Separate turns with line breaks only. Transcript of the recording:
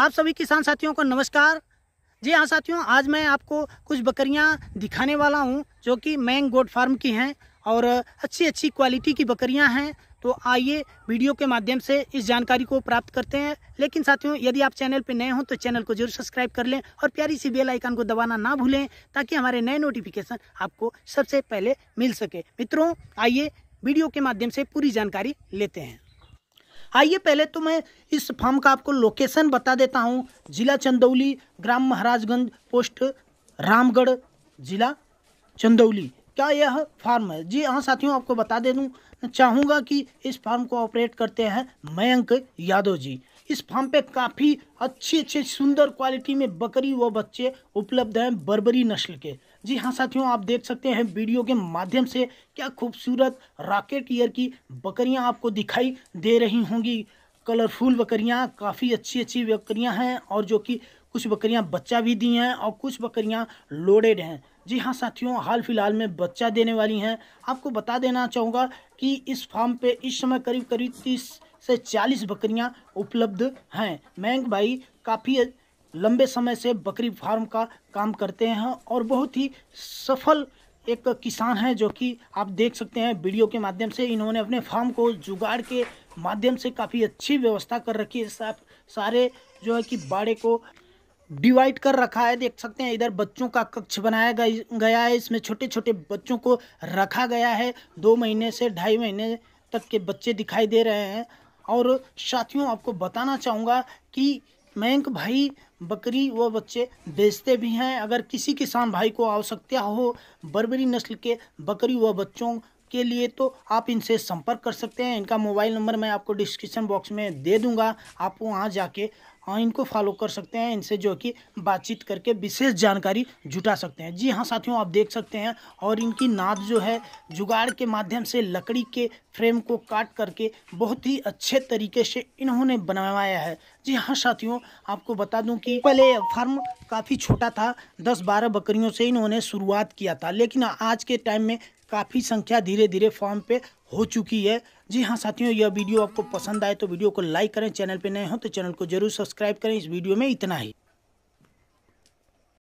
आप सभी किसान साथियों को नमस्कार जी हाँ साथियों आज मैं आपको कुछ बकरियाँ दिखाने वाला हूँ जो कि मैंग गोड फार्म की हैं और अच्छी अच्छी क्वालिटी की बकरियाँ हैं तो आइए वीडियो के माध्यम से इस जानकारी को प्राप्त करते हैं लेकिन साथियों यदि आप चैनल पर नए हों तो चैनल को जरूर सब्सक्राइब कर लें और प्यारी सी बेल आइकन को दबाना ना भूलें ताकि हमारे नए नोटिफिकेशन आपको सबसे पहले मिल सके मित्रों आइए वीडियो के माध्यम से पूरी जानकारी लेते हैं आइए पहले तो मैं इस फार्म का आपको लोकेशन बता देता हूँ जिला चंदौली ग्राम महाराजगंज पोस्ट रामगढ़ जिला चंदौली क्या यह फार्म है जी हाँ साथियों आपको बता दे दूँ चाहूँगा कि इस फार्म को ऑपरेट करते हैं मयंक यादव जी इस फार्म पे काफ़ी अच्छी अच्छे सुंदर क्वालिटी में बकरी व बच्चे उपलब्ध हैं बर्बरी नस्ल के जी हाँ साथियों आप देख सकते हैं वीडियो के माध्यम से क्या खूबसूरत रॉकेट ईयर की बकरियाँ आपको दिखाई दे रही होंगी कलरफुल बकरियाँ काफ़ी अच्छी अच्छी बकरियाँ हैं और जो कि कुछ बकरियाँ बच्चा भी दी हैं और कुछ बकरियाँ लोडेड हैं जी हाँ साथियों हाल फिलहाल में बच्चा देने वाली हैं आपको बता देना चाहूँगा कि इस फार्म पे इस समय करीब करीब तीस से चालीस बकरियाँ उपलब्ध हैं मैंग भाई काफ़ी लंबे समय से बकरी फार्म का काम करते हैं और बहुत ही सफल एक किसान हैं जो कि आप देख सकते हैं वीडियो के माध्यम से इन्होंने अपने फार्म को जुगाड़ के माध्यम से काफ़ी अच्छी व्यवस्था कर रखी है सारे जो है कि बाड़े को डिवाइड कर रखा है देख सकते हैं इधर बच्चों का कक्ष बनाया गया है इसमें छोटे छोटे बच्चों को रखा गया है दो महीने से ढाई महीने तक के बच्चे दिखाई दे रहे हैं और साथियों आपको बताना चाहूँगा कि मयंक भाई बकरी व बच्चे बेचते भी हैं अगर किसी किसान भाई को आवश्यकता हो बर्बरी नस्ल के बकरी व बच्चों के लिए तो आप इनसे संपर्क कर सकते हैं इनका मोबाइल नंबर मैं आपको डिस्क्रिप्शन बॉक्स में दे दूंगा आप वहाँ जाके इनको फॉलो कर सकते हैं इनसे जो कि बातचीत करके विशेष जानकारी जुटा सकते हैं जी हाँ साथियों आप देख सकते हैं और इनकी नाद जो है जुगाड़ के माध्यम से लकड़ी के फ्रेम को काट करके बहुत ही अच्छे तरीके से इन्होंने बनवाया है जी हाँ साथियों आपको बता दूं कि पहले फार्म काफ़ी छोटा था दस बारह बकरियों से इन्होंने शुरुआत किया था लेकिन आज के टाइम में काफ़ी संख्या धीरे धीरे फॉर्म पे हो चुकी है जी हाँ साथियों यह वीडियो आपको पसंद आए तो वीडियो को लाइक करें चैनल पे नए हो तो चैनल को जरूर सब्सक्राइब करें इस वीडियो में इतना ही